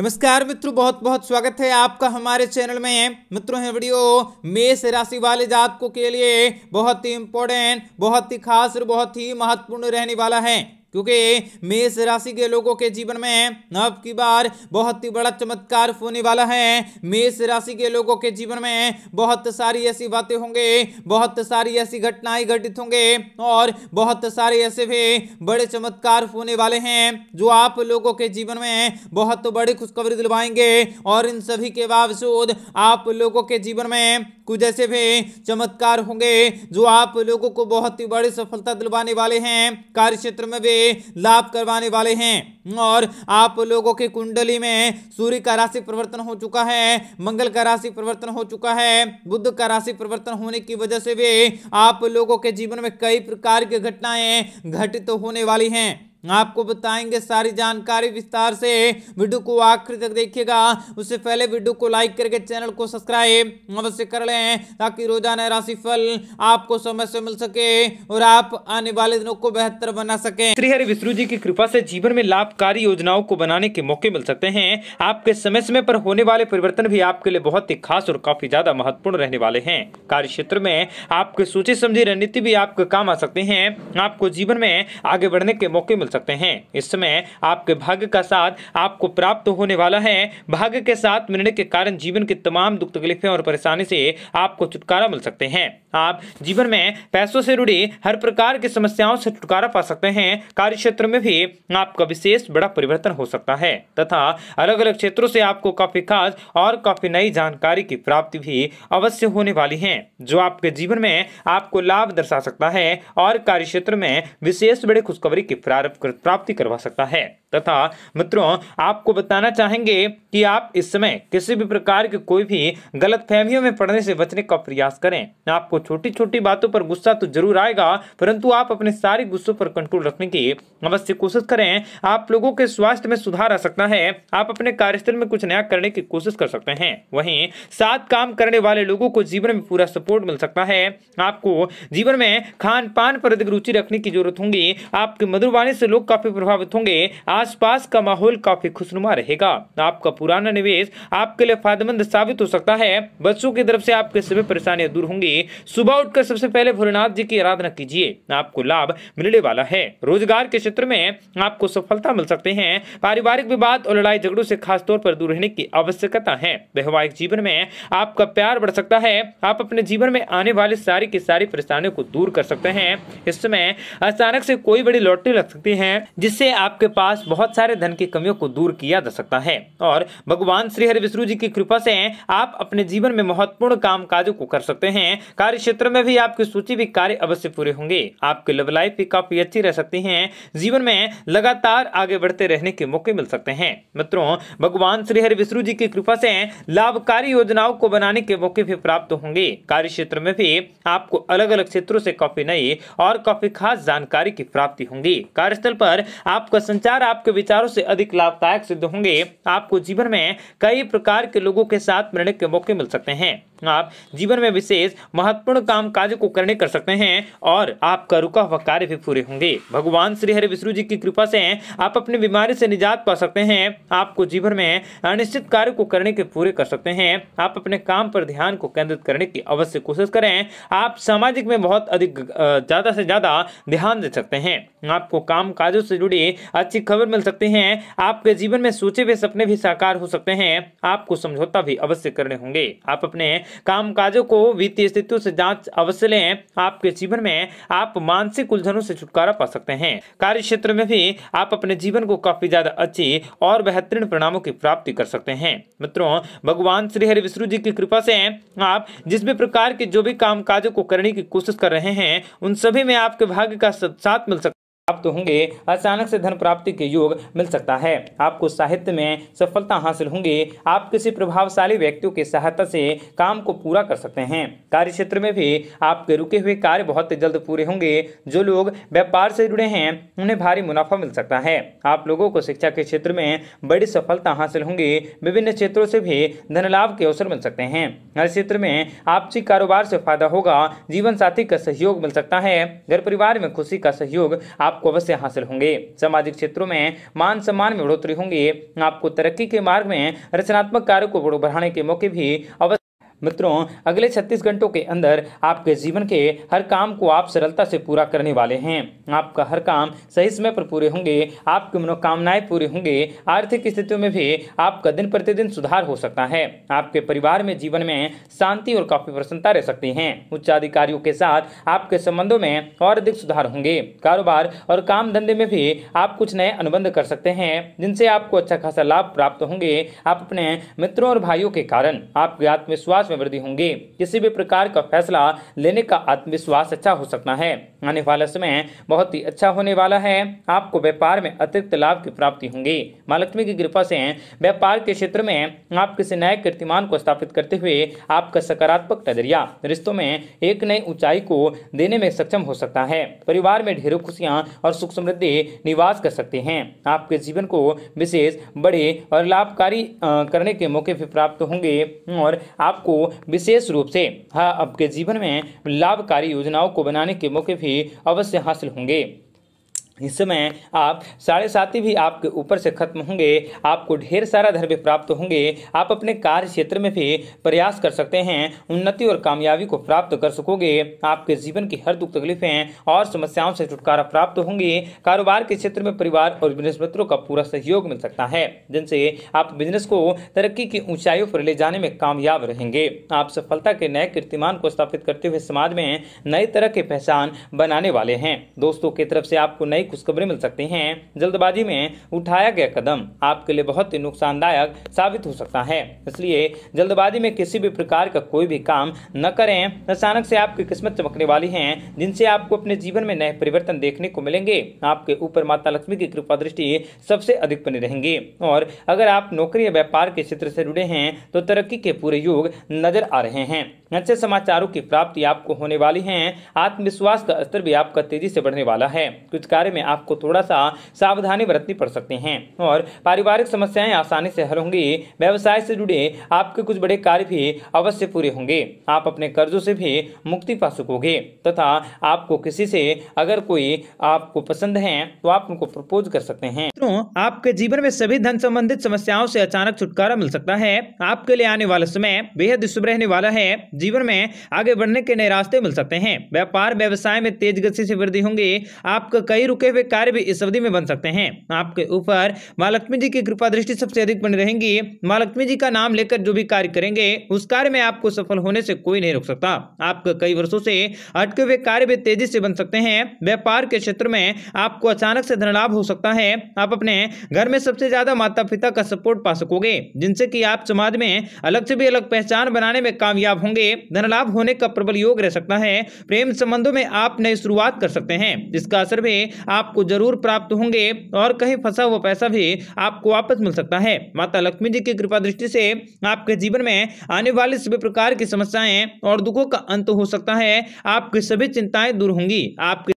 नमस्कार मित्रों बहुत बहुत स्वागत है आपका हमारे चैनल में मित्रों है वीडियो मेष राशि वाले जातकों के लिए बहुत ही इंपॉर्टेंट बहुत ही खास और बहुत ही महत्वपूर्ण रहने वाला है क्योंकि मेष राशि के लोगों के जीवन में अब की बार बहुत ही बड़ा चमत्कार होने वाला है मेष राशि के लोगों के जीवन में बहुत सारी ऐसी बातें होंगे बहुत सारी ऐसी घटनाएं घटित होंगे और बहुत सारे ऐसे भी बड़े चमत्कार होने वाले हैं जो आप लोगों के जीवन में बहुत बड़ी खुशखबरी दिलवाएंगे और इन सभी के बावजूद आप लोगों के जीवन में कुछ ऐसे भी चमत्कार होंगे जो आप लोगों को बहुत ही बड़ी सफलता दिलवाने वाले हैं कार्य क्षेत्र में भी लाभ करवाने वाले हैं और आप लोगों की कुंडली में सूर्य का राशि परिवर्तन हो चुका है मंगल का राशि परिवर्तन हो चुका है बुद्ध का राशि परिवर्तन होने की वजह से भी आप लोगों के जीवन में कई प्रकार की घटनाएं घटित तो होने वाली हैं आपको बताएंगे सारी जानकारी विस्तार से वीडियो को आखिर तक देखिएगा उससे पहले वीडियो को लाइक करके चैनल को सब्सक्राइब अवश्य कर लें ताकि रोजाना राशिफल आपको समय से मिल सके और आप आने वाले दिनों को बेहतर बना सके श्रीहरि विष्णु जी की कृपा से जीवन में लाभकारी योजनाओं को बनाने के मौके मिल सकते हैं आपके समय समय पर होने वाले परिवर्तन भी आपके लिए बहुत ही खास और काफी ज्यादा महत्वपूर्ण रहने वाले हैं कार्य क्षेत्र में आपके सोची समझी रणनीति भी आपके काम आ सकते हैं आपको जीवन में आगे बढ़ने के मौके मिल सकते सकते हैं इस समय आपके भाग्य का साथ आपको प्राप्त होने वाला है भाग्य के साथ मिलने के कारण जीवन की तमाम दुख तकलीफें और परेशानी से आपको छुटकारा मिल सकते हैं आप जीवन में पैसों से जुड़ी हर प्रकार की समस्याओं से छुटकारा पा सकते हैं कार्य क्षेत्र में भी आपका विशेष बड़ा परिवर्तन हो सकता है तथा अलग अलग क्षेत्रों से आपको काफी खास और काफी नई जानकारी की प्राप्ति भी अवश्य होने वाली है जो आपके जीवन में आपको लाभ दर्शा सकता है और कार्य क्षेत्र में विशेष बड़े खुशखबरी की प्राप्ति करवा सकता है तथा मित्रों आपको बताना चाहेंगे कि आप इस समय किसी भी प्रकार के कोई भी गलत फहमियों में पढ़ने से बचने का प्रयास करें आपको छोटी छोटी बातों पर गुस्सा तो जरूर आएगा परंतु आप अपने सारे गुस्सों पर कंट्रोल रखने की अवश्य कोशिश करें आप लोगों के स्वास्थ्य में सुधार आ सकता है आप अपने कार्यस्थल में कुछ नया करने की कोशिश कर सकते हैं वहीं साथ काम करने वाले लोगों को जीवन में पूरा सपोर्ट मिल सकता है आपको जीवन में खान पर अधिक रुचि रखने की जरूरत होगी आपकी मधुरवाणी से लोग काफी प्रभावित होंगे आसपास का माहौल काफी खुशनुमा रहेगा आपका पुराना निवेश आपके लिए फायदेमंद साबित हो सकता है बच्चों की तरफ से आपके सभी परेशानियां दूर होंगी सुबह उठकर सबसे पहले भोलेनाथ जी की आराधना कीजिए आपको लाभ मिलने वाला है रोजगार के क्षेत्र में आपको सफलता मिल सकते हैं पारिवारिक विवाद और लड़ाई झगड़ों से खासतौर पर दूर रहने की आवश्यकता है वैवाहिक जीवन में आपका प्यार बढ़ सकता है आप अपने जीवन में आने वाले सारी की सारी परेशानियों को दूर कर सकते हैं इस समय अचानक से कोई बड़ी लॉटरी लग सकती है जिससे आपके पास बहुत सारे धन की कमियों को दूर किया जा सकता है और भगवान श्री हरि विष्णु जी की कृपा से आप अपने जीवन में महत्वपूर्ण काम काजों को कर सकते हैं कार्य क्षेत्र में भी आपकी सूची भी कार्य अवश्य पूरे होंगे आपकी लव लाइफ भी काफी अच्छी रह सकती है जीवन में लगातार आगे बढ़ते रहने के मौके मिल सकते हैं मित्रों भगवान श्री हरि विष्णु जी की कृपा से लाभकारी योजनाओं को बनाने के मौके भी प्राप्त होंगे कार्य क्षेत्र में भी आपको अलग अलग क्षेत्रों से काफी नई और काफी खास जानकारी की प्राप्ति होंगी कार्यस्थल पर आपका संचार आप आपके विचारों से अधिक लाभदायक सिद्ध होंगे आपको जीवन में कई प्रकार के लोगों के साथ मिलने के मौके मिल सकते हैं आप जीवन में विशेष महत्वपूर्ण काम कार्य को करने कर सकते हैं और आपका रुका हुआ कार्य भी पूरे होंगे भगवान श्री हरि विष्णु जी की कृपा से आप अपनी बीमारी से निजात पा सकते हैं आपको जीवन में अनिश्चित कार्य को करने के पूरे कर सकते हैं आप अपने काम पर ध्यान को केंद्रित करने की अवश्य कोशिश करें आप सामाजिक में बहुत अधिक ज्यादा से ज्यादा ध्यान दे सकते हैं आपको काम काजों से जुड़ी अच्छी खबर मिल सकती है आपके जीवन में सोचे हुए सपने भी साकार हो सकते हैं आपको समझौता भी अवश्य करने होंगे आप अपने कामकाजों को वित्तीय स्थितियों से जांच अवश्य लें आपके जीवन में आप मानसिक उलझनों से छुटकारा पा सकते हैं कार्य क्षेत्र में भी आप अपने जीवन को काफी ज्यादा अच्छी और बेहतरीन परिणामों की प्राप्ति कर सकते हैं मित्रों भगवान श्री हरि विष्णु जी की कृपा से आप जिस भी प्रकार के जो भी काम को करने की कोशिश कर रहे हैं उन सभी में आपके भाग्य का साथ मिल सकता प्राप्त होंगे अचानक से धन प्राप्ति के योग मिल सकता है आपको साहित्य में सफलता हासिल होंगे आप किसी प्रभावशाली व्यक्तियों की सहायता से काम को पूरा कर सकते हैं कार्य क्षेत्र में भी आपके रुके हुए कार्य बहुत जल्द पूरे होंगे जो लोग व्यापार से जुड़े हैं उन्हें भारी मुनाफा मिल सकता है आप लोगों को शिक्षा के क्षेत्र में बड़ी सफलता हासिल होंगी विभिन्न क्षेत्रों से भी धन लाभ के अवसर मिल सकते हैं हर क्षेत्र में आपसी कारोबार से फायदा होगा जीवन साथी का सहयोग मिल सकता है घर परिवार में खुशी का सहयोग आप आपको अवश्य हासिल होंगे सामाजिक क्षेत्रों में मान सम्मान में बढ़ोतरी होंगी आपको तरक्की के मार्ग में रचनात्मक कार्य को बढ़ाने के मौके भी अवश्य मित्रों अगले छत्तीस घंटों के अंदर आपके जीवन के हर काम को आप सरलता से पूरा करने वाले हैं आपका हर काम सही समय पर पूरे होंगे आपकी मनोकामनाएं पूरी होंगे आर्थिक स्थितियों में भी आपका दिन प्रतिदिन सुधार हो सकता है आपके परिवार में जीवन में शांति और काफी प्रसन्नता रह सकती है उच्च अधिकारियों के साथ आपके संबंधों में और अधिक सुधार होंगे कारोबार और काम धंधे में भी आप कुछ नए अनुबंध कर सकते हैं जिनसे आपको अच्छा खासा लाभ प्राप्त होंगे आप अपने मित्रों और भाइयों के कारण आपके आत्मविश्वास विश्वास में वृद्धि होंगी किसी भी प्रकार का फैसला लेने का आत्मविश्वास अच्छा हो सकता है आने वाले समय बहुत ही अच्छा होने वाला है आपको व्यापार में अतिरिक्त लाभ की प्राप्ति होंगी माँ लक्ष्मी की कृपा से व्यापार के क्षेत्र में आप किसी नए कीर्तिमान को स्थापित करते हुए आपका सकारात्मक नजरिया रिश्तों में एक नई ऊंचाई को देने में सक्षम हो सकता है परिवार में ढेरों खुशियां और सुख समृद्धि निवास कर सकते हैं आपके जीवन को विशेष बड़े और लाभकारी करने के मौके भी प्राप्त होंगे और आपको विशेष रूप से हाँ आपके जीवन में लाभकारी योजनाओं को बनाने के मौके भी अवश्य हासिल होंगे इस समय आप साढ़े साथी भी आपके ऊपर से खत्म होंगे आपको ढेर सारा धर्म प्राप्त होंगे आप अपने कार्य क्षेत्र में भी प्रयास कर सकते हैं उन्नति और कामयाबी को प्राप्त कर सकोगे आपके जीवन की हर दुख तकलीफें और समस्याओं से छुटकारा प्राप्त होंगी कारोबार के क्षेत्र में परिवार और बिजनेस मित्रों का पूरा सहयोग मिल सकता है जिनसे आप बिजनेस को तरक्की की ऊंचाइयों पर ले जाने में कामयाब रहेंगे आप सफलता के नए कीर्तिमान को स्थापित करते हुए समाज में नई तरह की पहचान बनाने वाले हैं दोस्तों की तरफ से आपको नई खुशखबरी मिल सकती है जल्दबाजी में उठाया गया कदम आपके लिए बहुत ही नुकसानदायक साबित हो सकता है इसलिए जल्दबाजी में किसी भी प्रकार का कोई भी काम न करें अचानक से आपकी किस्मत चमकने वाली है जिनसे आपको अपने जीवन में नए परिवर्तन देखने को मिलेंगे आपके ऊपर माता लक्ष्मी की कृपा दृष्टि सबसे अधिक बनी रहेंगी और अगर आप नौकरी या व्यापार के क्षेत्र से जुड़े हैं तो तरक्की के पूरे योग नजर आ रहे हैं अच्छे समाचारों की प्राप्ति आपको होने वाली है आत्मविश्वास का स्तर भी आपका तेजी से बढ़ने वाला है कुछ कार्य में में आपको थोड़ा सा सावधानी बरतनी पड़ सकती हैं और पारिवारिक समस्याएं आसानी से हल होंगी व्यवसाय से जुड़े आपके कुछ बड़े कार्य भी अवश्य पूरे होंगे आप अपने कर्जों से भी मुक्ति पा सकोगे तथा आपको किसी से अगर कोई आपको पसंद है तो आप उनको प्रपोज कर सकते हैं तो आपके जीवन में सभी धन संबंधित समस्याओं से अचानक छुटकारा मिल सकता है आपके लिए आने वाला समय बेहद शुभ रहने वाला है जीवन में आगे बढ़ने के नए रास्ते मिल सकते हैं व्यापार व्यवसाय में तेज गति से वृद्धि होंगे आपका कई रुके हुए कार्य भी इस अवधि में बन सकते हैं आपके ऊपर माँ लक्ष्मी जी की कृपा दृष्टि सबसे अधिक बनी रहेंगी माँ लक्ष्मी जी का नाम लेकर जो भी कार्य करेंगे उस कार्य में आपको सफल होने से कोई नहीं रोक सकता आपके कई वर्षों से अटके हुए कार्य भी तेजी से बन सकते हैं व्यापार के क्षेत्र में आपको अचानक से धन लाभ हो सकता है आप अपने घर में सबसे ज्यादा माता पिता का सपोर्ट पा सकोगे जिनसे की आप समाज में अलग से भी अलग पहचान बनाने में कामयाब होंगे धन लाभ होने का प्रबल योग रह सकता है प्रेम संबंधों में आप नई शुरुआत कर सकते हैं इसका असर भी आपको जरूर प्राप्त होंगे और कहीं फंसा हुआ पैसा भी आपको वापस मिल सकता है माता लक्ष्मी जी की कृपा दृष्टि से आपके जीवन में आने वाली सभी प्रकार की समस्याएं और दुखों का अंत हो सकता है आपकी सभी चिंताएं दूर होंगी आपके